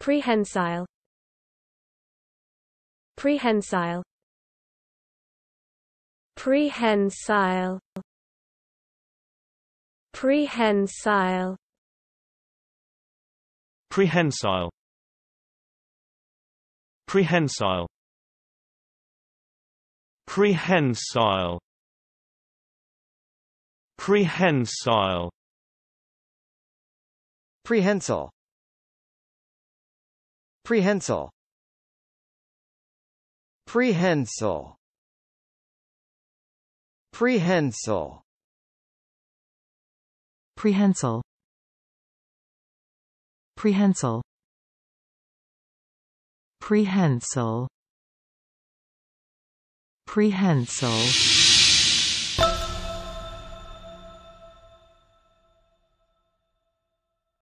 prehensile prehensile prehensile prehensile prehensile prehensile prehensile prehensile prehensile Prehensile Prehensile Prehensile Prehensile Prehensile Prehensile Prehensile